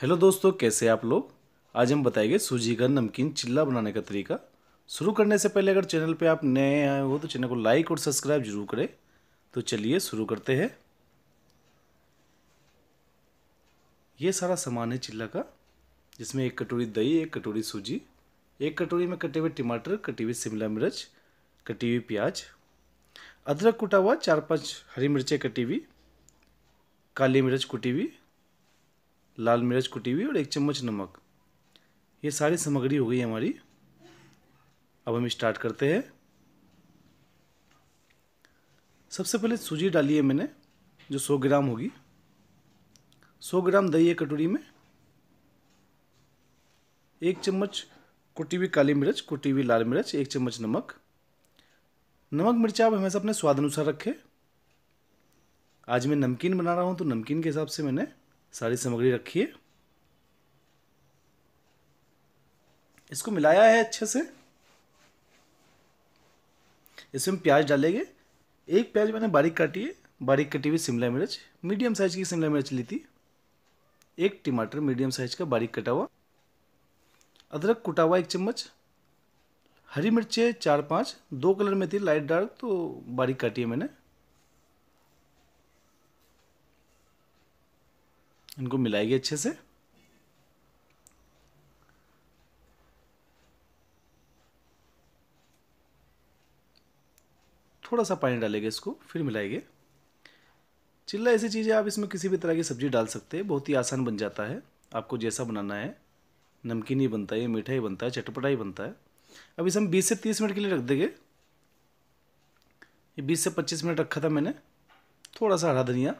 hello दोस्तों कैसे आप लोग आज हम बताएंगे सूजी का नमकीन चिल्ला बनाने का तरीका शुरू करने से पहले अगर चैनल पे आप नए आए हो तो चैनल को लाइक और सब्सक्राइब जरूर करें तो चलिए शुरू करते हैं ये सारा सामान है चिल्ला का जिसमें एक कटोरी दही एक कटोरी सूजी एक कटोरी में कटे हुए टमाटर कटी हुई शिमला मिर्च कटी हुई प्याज अदरक कुटा हुआ चार पाँच हरी मिर्चें कटी हुई काली मिर्च कुटी हुई लाल मिर्च कुटी हुई और एक चम्मच नमक ये सारी सामग्री हो गई हमारी अब हम स्टार्ट करते हैं सबसे पहले सूजी डाली है मैंने जो 100 ग्राम होगी 100 ग्राम दही है कटोरी में एक चम्मच कुटी हुई काली मिर्च कुटी हुई लाल मिर्च एक चम्मच नमक नमक मिर्च आप हमेशा अपने स्वाद अनुसार रखें आज मैं नमकीन बना रहा हूँ तो नमकीन के हिसाब से मैंने सारी सामग्री रखिए इसको मिलाया है अच्छे से इसमें प्याज डालेंगे एक प्याज मैंने बारीक काटी है बारीक कटी हुई शिमला मिर्च मीडियम साइज की शिमला मिर्च ली थी एक टमाटर मीडियम साइज का बारीक कटा हुआ अदरक कुटा हुआ एक चम्मच हरी मिर्चें चार पाँच दो कलर में थी लाइट डार्क तो बारीक काटी है मैंने इनको मिलाएगी अच्छे से थोड़ा सा पानी डालेंगे इसको फिर मिलाएंगे चिल्ला ऐसी चीज़ है आप इसमें किसी भी तरह की सब्ज़ी डाल सकते हैं बहुत ही आसान बन जाता है आपको जैसा बनाना है नमकीन ही बनता है मीठा ही बनता है चटपटा ही बनता है अब इसे हम 20 से 30 मिनट के लिए रख देंगे ये 20 से 25 मिनट रखा था मैंने थोड़ा सा हरा धनिया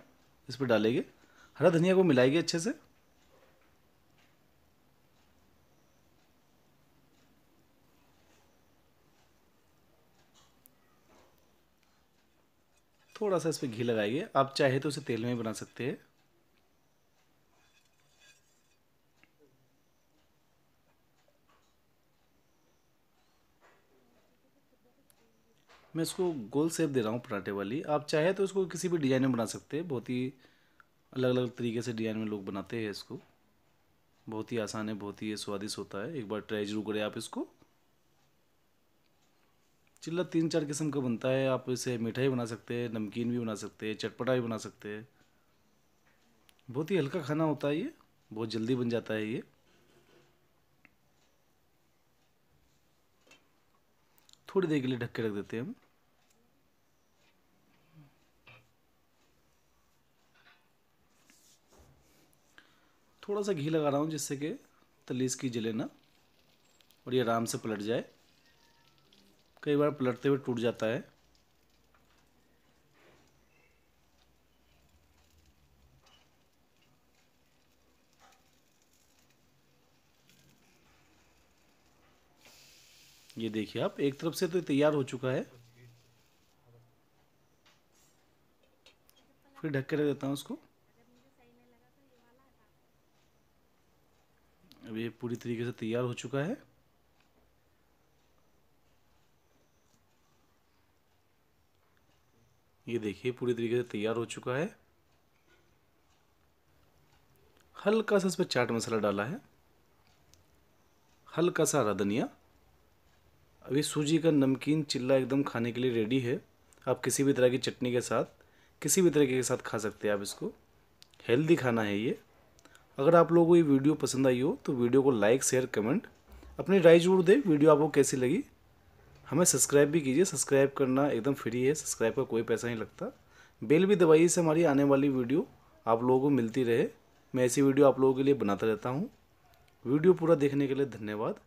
इस पर डालेंगे हरा धनिया को मिलाएगी अच्छे से थोड़ा सा इस पर घी लगाइए आप चाहे तो इसे तेल में ही बना सकते हैं मैं इसको गोल सेप दे रहा हूँ पराठे वाली आप चाहे तो इसको किसी भी डिज़ाइन में बना सकते हैं बहुत ही अलग अलग तरीके से डिज़ाइन में लोग बनाते हैं इसको बहुत ही आसान है बहुत ही स्वादिष्ट होता है एक बार ट्राई जरूर करें आप इसको चिल्ला तीन चार किस्म का बनता है आप इसे मिठाई बना सकते हैं नमकीन भी बना सकते हैं चटपटा भी बना सकते हैं बहुत ही हल्का खाना होता है ये बहुत जल्दी बन जाता है ये थोड़ी देर के लिए ढक के रख देते हैं हम थोड़ा सा घी लगा रहा हूँ जिससे कि तलीस की जले ना और ये आराम से पलट जाए कई बार पलटते हुए टूट जाता है ये देखिए आप एक तरफ से तो तैयार हो चुका है फिर ढक के रख देता हूँ उसको ये पूरी तरीके से तैयार हो चुका है ये देखिए पूरी तरीके से तैयार हो चुका है हल्का सा इस पर चाट मसाला डाला है हल्का सा हरा धनिया अभी सूजी का नमकीन चिल्ला एकदम खाने के लिए रेडी है आप किसी भी तरह की चटनी के साथ किसी भी तरीके के साथ खा सकते हैं आप इसको हेल्दी खाना है ये अगर आप लोगों को ये वीडियो पसंद आई हो तो वीडियो को लाइक शेयर कमेंट अपनी राय जरूर दें वीडियो आपको कैसी लगी हमें सब्सक्राइब भी कीजिए सब्सक्राइब करना एकदम फ्री है सब्सक्राइब का कोई पैसा नहीं लगता बेल भी दबाइए से हमारी आने वाली वीडियो आप लोगों को मिलती रहे मैं ऐसी वीडियो आप लोगों के लिए बनाता रहता हूँ वीडियो पूरा देखने के लिए धन्यवाद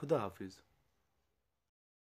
खुदा हाफिज़